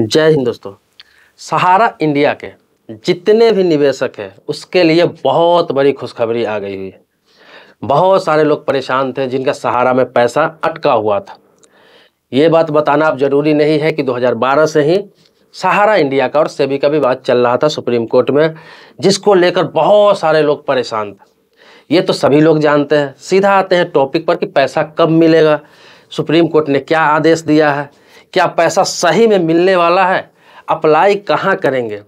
जय हिंद दोस्तों सहारा इंडिया के जितने भी निवेशक हैं उसके लिए बहुत बड़ी खुशखबरी आ गई हुई है बहुत सारे लोग परेशान थे जिनका सहारा में पैसा अटका हुआ था ये बात बताना अब जरूरी नहीं है कि 2012 से ही सहारा इंडिया का और सेबी का भी बात चल रहा था सुप्रीम कोर्ट में जिसको लेकर बहुत सारे लोग परेशान थे ये तो सभी लोग जानते हैं सीधा आते हैं टॉपिक पर कि पैसा कब मिलेगा सुप्रीम कोर्ट ने क्या आदेश दिया है क्या पैसा सही में मिलने वाला है अप्लाई कहाँ करेंगे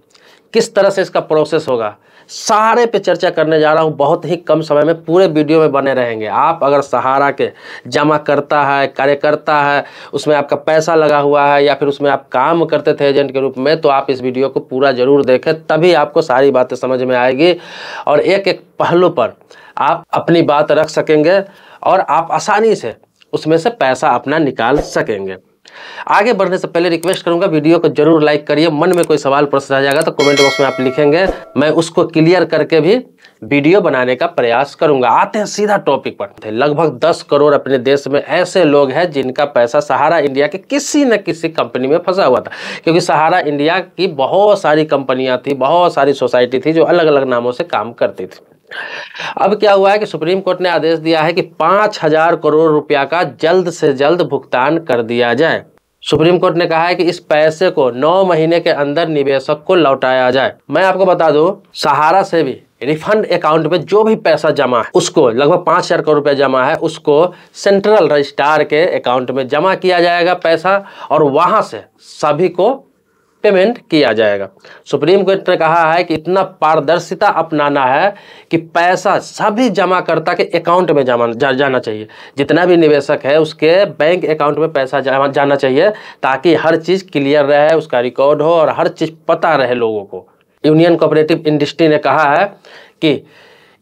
किस तरह से इसका प्रोसेस होगा सारे पे चर्चा करने जा रहा हूँ बहुत ही कम समय में पूरे वीडियो में बने रहेंगे आप अगर सहारा के जमा करता है कार्यकर्ता है उसमें आपका पैसा लगा हुआ है या फिर उसमें आप काम करते थे एजेंट के रूप में तो आप इस वीडियो को पूरा ज़रूर देखें तभी आपको सारी बातें समझ में आएगी और एक एक पहलू पर आप अपनी बात रख सकेंगे और आप आसानी से उसमें से पैसा अपना निकाल सकेंगे आगे बढ़ने से पहले रिक्वेस्ट करूंगा वीडियो को जरूर लाइक करिए मन में कोई सवाल प्रश्न आ जाएगा तो कमेंट बॉक्स में आप लिखेंगे मैं उसको क्लियर करके भी वीडियो बनाने का प्रयास करूंगा आते हैं सीधा टॉपिक पर लगभग 10 करोड़ अपने देश में ऐसे लोग हैं जिनका पैसा सहारा इंडिया के किसी न किसी कंपनी में फंसा हुआ था क्योंकि सहारा इंडिया की बहुत सारी कंपनियां थी बहुत सारी सोसाइटी थी जो अलग अलग नामों से काम करती थी अब क्या हुआ है कि सुप्रीम कोर्ट ने आदेश दिया है कि पांच हजार करोड़ रुपया का जल्द से जल्द भुगतान कर दिया जाए सुप्रीम कोर्ट ने कहा है कि इस पैसे को नौ महीने के अंदर निवेशक को लौटाया जाए मैं आपको बता दू सहारा से भी रिफंड अकाउंट में जो भी पैसा जमा है उसको लगभग पांच हज़ार करोड़ रुपया जमा है उसको सेंट्रल रजिस्ट्रार के अकाउंट में जमा किया जाएगा पैसा और वहां से सभी को पेमेंट किया जाएगा सुप्रीम कोर्ट ने कहा है कि इतना पारदर्शिता अपनाना है कि पैसा सभी जमाकर्ता के अकाउंट में जमा जा, जाना चाहिए जितना भी निवेशक है उसके बैंक अकाउंट में पैसा जा, जाना चाहिए ताकि हर चीज़ क्लियर रहे उसका रिकॉर्ड हो और हर चीज़ पता रहे लोगों को यूनियन कोऑपरेटिव इंडस्ट्री ने कहा है कि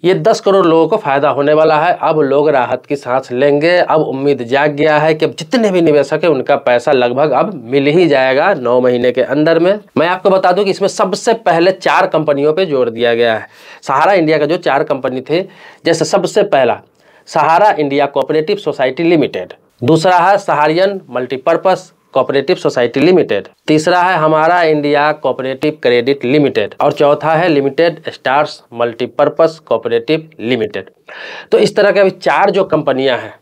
ये दस करोड़ लोगों को फ़ायदा होने वाला है अब लोग राहत की सांस लेंगे अब उम्मीद जाग गया है कि अब जितने भी निवेशक है उनका पैसा लगभग अब मिल ही जाएगा नौ महीने के अंदर में मैं आपको बता दूं कि इसमें सबसे पहले चार कंपनियों पर जोर दिया गया है सहारा इंडिया का जो चार कंपनी थे जैसे सबसे पहला Sahara India cooperative society limited दूसरा है Saharayan multipurpose cooperative society limited तीसरा है हमारा इंडिया कोऑपरेटिव क्रेडिट लिमिटेड और चौथा है limited stars multipurpose cooperative limited तो इस तरह के अभी चार जो कंपनियां हैं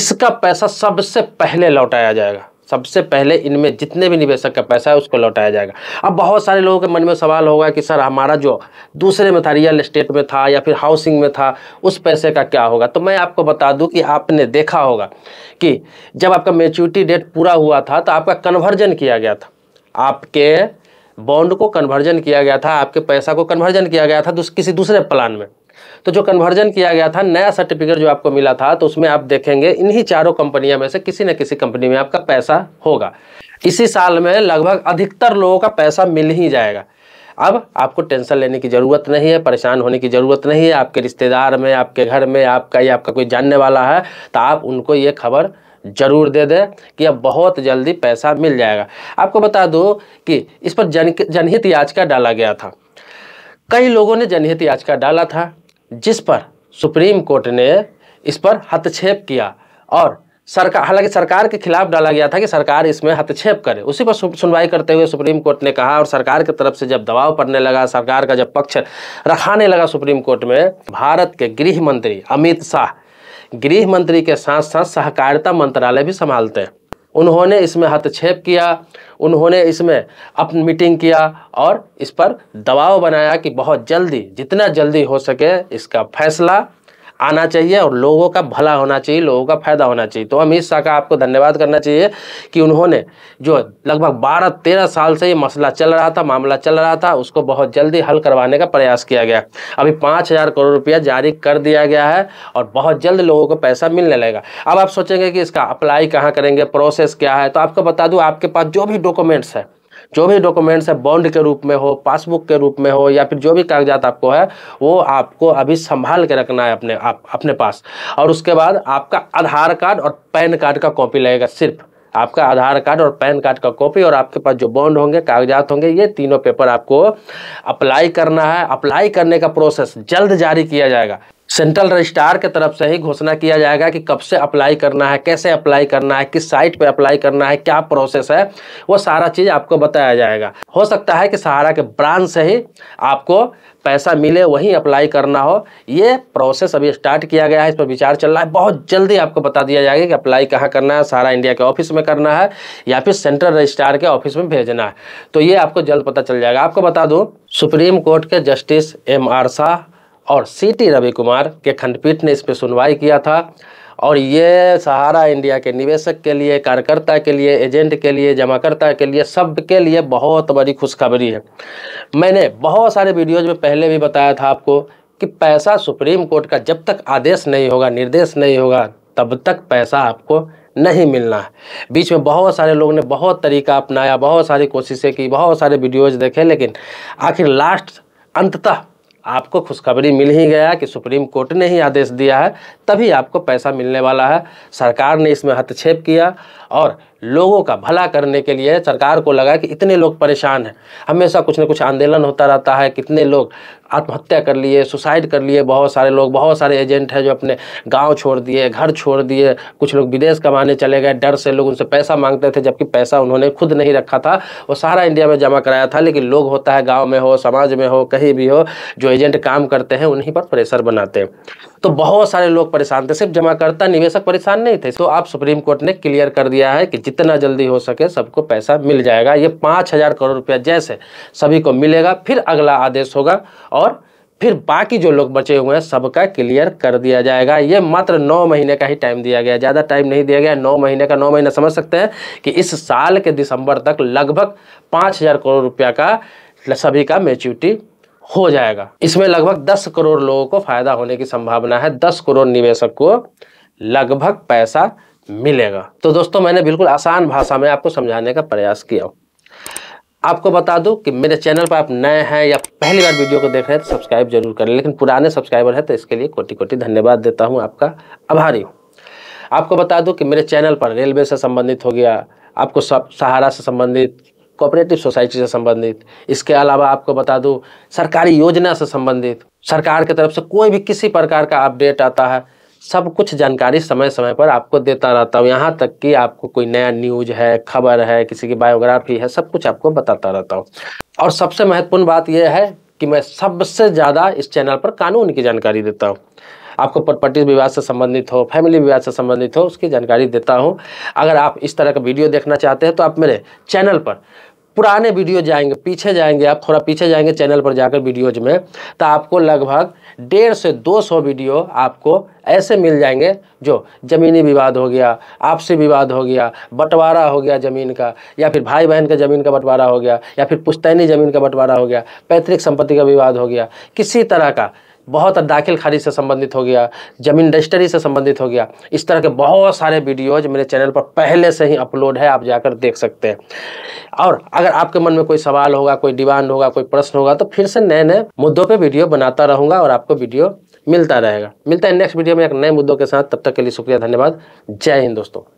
इसका पैसा सबसे पहले लौटाया जाएगा सबसे पहले इनमें जितने भी निवेशक का पैसा है उसको लौटाया जाएगा अब बहुत सारे लोगों के मन में सवाल होगा कि सर हमारा जो दूसरे में था रियल इस्टेट में था या फिर हाउसिंग में था उस पैसे का क्या होगा तो मैं आपको बता दूं कि आपने देखा होगा कि जब आपका मेच्यूरिटी डेट पूरा हुआ था तो आपका कन्वर्जन किया गया था आपके बॉन्ड को कन्वर्जन किया गया था आपके पैसा को कन्वर्जन किया गया था किसी दूसरे प्लान में तो जो कन्वर्जन किया गया था नया सर्टिफिकेट जो आपको मिला था तो उसमें आप देखेंगे इन्हीं चारों कंपनियों में से किसी न किसी कंपनी में आपका पैसा होगा इसी साल में लगभग अधिकतर लोगों का पैसा मिल ही जाएगा अब आपको टेंशन लेने की ज़रूरत नहीं है परेशान होने की ज़रूरत नहीं है आपके रिश्तेदार में आपके घर में आपका या आपका कोई जानने वाला है तो आप उनको ये खबर ज़रूर दे दें कि अब बहुत जल्दी पैसा मिल जाएगा आपको बता दो कि इस पर जन जनहित याचिका डाला गया था कई लोगों ने जनहित याचिका डाला था जिस पर सुप्रीम कोर्ट ने इस पर हस्तक्षेप किया और सरकार हालांकि सरकार के खिलाफ डाला गया था कि सरकार इसमें हस्तक्षेप करे उसी पर सुनवाई करते हुए सुप्रीम कोर्ट ने कहा और सरकार की तरफ से जब दबाव पड़ने लगा सरकार का जब पक्ष रखाने लगा सुप्रीम कोर्ट में भारत के गृह मंत्री अमित शाह गृह मंत्री के साथ साथ सहकारिता मंत्रालय भी संभालते हैं उन्होंने इसमें हस्तक्षेप किया उन्होंने इसमें अपनी मीटिंग किया और इस पर दबाव बनाया कि बहुत जल्दी जितना जल्दी हो सके इसका फैसला आना चाहिए और लोगों का भला होना चाहिए लोगों का फायदा होना चाहिए तो अमित शाह का आपको धन्यवाद करना चाहिए कि उन्होंने जो लगभग बारह तेरह साल से ये मसला चल रहा था मामला चल रहा था उसको बहुत जल्दी हल करवाने का प्रयास किया गया अभी पाँच हज़ार करोड़ रुपया जारी कर दिया गया है और बहुत जल्द लोगों को पैसा मिलने लगेगा अब आप सोचेंगे कि इसका अप्लाई कहाँ करेंगे प्रोसेस क्या है तो आपको बता दूँ आपके पास जो भी डॉक्यूमेंट्स है जो भी डॉक्यूमेंट्स है बॉन्ड के रूप में हो पासबुक के रूप में हो या फिर जो भी कागजात आपको है वो आपको अभी संभाल के रखना है अपने आप अपने पास और उसके बाद आपका आधार कार्ड और पैन कार्ड का कॉपी लगेगा सिर्फ आपका आधार कार्ड और पैन कार्ड का कॉपी और आपके पास जो बॉन्ड होंगे कागजात होंगे ये तीनों पेपर आपको अप्लाई करना है अप्लाई करने का प्रोसेस जल्द जारी किया जाएगा सेंट्रल रजिस्ट्रार के तरफ से ही घोषणा किया जाएगा कि कब से अप्लाई करना है कैसे अप्लाई करना है किस साइट पे अप्लाई करना है क्या प्रोसेस है वो सारा चीज़ आपको बताया जाएगा हो सकता है कि सहारा के ब्रांच से ही आपको पैसा मिले वहीं अप्लाई करना हो ये प्रोसेस अभी स्टार्ट किया गया है इस पर विचार चल रहा है बहुत जल्दी आपको बता दिया जाएगा कि अप्लाई कहाँ करना है सारा इंडिया के ऑफिस में करना है या फिर सेंट्रल रजिस्ट्रार के ऑफिस में भेजना है तो ये आपको जल्द पता चल जाएगा आपको बता दूँ सुप्रीम कोर्ट के जस्टिस एम आर शाह और सीटी रवि कुमार के खंडपीठ ने इस पर सुनवाई किया था और ये सहारा इंडिया के निवेशक के लिए कार्यकर्ता के लिए एजेंट के लिए जमाकर्ता के लिए सब के लिए बहुत बड़ी खुशखबरी है मैंने बहुत सारे वीडियोज में पहले भी बताया था आपको कि पैसा सुप्रीम कोर्ट का जब तक आदेश नहीं होगा निर्देश नहीं होगा तब तक पैसा आपको नहीं मिलना है बीच में बहुत सारे लोग ने बहुत तरीका अपनाया बहुत सारी कोशिशें की बहुत सारे वीडियोज देखे लेकिन आखिर लास्ट अंततः आपको खुशखबरी मिल ही गया कि सुप्रीम कोर्ट ने ही आदेश दिया है तभी आपको पैसा मिलने वाला है सरकार ने इसमें हस्तक्षेप किया और लोगों का भला करने के लिए सरकार को लगा कि इतने लोग परेशान हैं हमेशा कुछ ना कुछ आंदोलन होता रहता है कितने लोग आत्महत्या कर लिए सुसाइड कर लिए बहुत सारे लोग बहुत सारे एजेंट हैं जो अपने गांव छोड़ दिए घर छोड़ दिए कुछ लोग विदेश कमाने चले गए डर से लोग उनसे पैसा मांगते थे जबकि पैसा उन्होंने खुद नहीं रखा था वो सारा इंडिया में जमा कराया था लेकिन लोग होता है गाँव में हो समाज में हो कहीं भी हो जो एजेंट काम करते हैं उन्हीं पर प्रेशर बनाते हैं तो बहुत सारे लोग परेशान थे सिर्फ जमाकर्ता निवेशक परेशान नहीं थे तो आप सुप्रीम कोर्ट ने क्लियर कर दिया है कि जितना जल्दी हो सके सबको पैसा मिल जाएगा ये पाँच हज़ार करोड़ रुपया जैसे सभी को मिलेगा फिर अगला आदेश होगा और फिर बाकी जो लोग बचे हुए हैं सबका क्लियर कर दिया जाएगा ये मात्र नौ महीने का ही टाइम दिया गया ज़्यादा टाइम नहीं दिया गया नौ महीने का नौ महीना समझ सकते हैं कि इस साल के दिसंबर तक लगभग पाँच हज़ार करोड़ रुपया का सभी का मेच्यूरिटी हो जाएगा इसमें लगभग दस करोड़ लोगों को फ़ायदा होने की संभावना है दस करोड़ निवेशक को लगभग पैसा मिलेगा तो दोस्तों मैंने बिल्कुल आसान भाषा में आपको समझाने का प्रयास किया हूँ आपको बता दूं कि मेरे चैनल पर आप नए हैं या पहली बार वीडियो को देख रहे हैं तो सब्सक्राइब जरूर करें लेकिन पुराने सब्सक्राइबर हैं तो इसके लिए कोटि कोटि धन्यवाद देता हूं आपका आभारी हूँ आपको बता दूं कि मेरे चैनल पर रेलवे से संबंधित हो गया आपको सहारा से संबंधित कोऑपरेटिव सोसाइटी से संबंधित इसके अलावा आपको बता दूँ सरकारी योजना से संबंधित सरकार की तरफ से कोई भी किसी प्रकार का अपडेट आता है सब कुछ जानकारी समय समय पर आपको देता रहता हूँ यहाँ तक कि आपको कोई नया न्यूज है खबर है किसी की बायोग्राफी है सब कुछ आपको बताता रहता हूँ और सबसे महत्वपूर्ण बात यह है कि मैं सबसे ज़्यादा इस चैनल पर कानून की जानकारी देता हूँ आपको प्रॉपर्टी विवाद से संबंधित हो फैमिली विवाद से संबंधित हो उसकी जानकारी देता हूँ अगर आप इस तरह का वीडियो देखना चाहते हैं तो आप मेरे चैनल पर पुराने वीडियो जाएंगे पीछे जाएंगे आप थोड़ा पीछे जाएंगे चैनल पर जाकर वीडियोज में तो आपको लगभग डेढ़ से दो सौ वीडियो आपको ऐसे मिल जाएंगे जो ज़मीनी विवाद हो गया आपसी विवाद हो गया बंटवारा हो गया ज़मीन का या फिर भाई बहन का ज़मीन का बंटवारा हो गया या फिर पुश्तैनी ज़मीन का बंटवारा हो गया पैतृक संपत्ति का विवाद हो गया किसी तरह का बहुत दाखिल खारिज से संबंधित हो गया ज़मीन रजिस्ट्री से संबंधित हो गया इस तरह के बहुत सारे वीडियोज मेरे चैनल पर पहले से ही अपलोड है आप जाकर देख सकते हैं और अगर आपके मन में कोई सवाल होगा कोई डिमांड होगा कोई प्रश्न होगा तो फिर से नए नए मुद्दों पर वीडियो बनाता रहूँगा और आपको वीडियो मिलता रहेगा मिलता है नेक्स्ट वीडियो में एक नए मुद्दों के साथ तब तक के लिए शुक्रिया धन्यवाद जय हिंद दोस्तों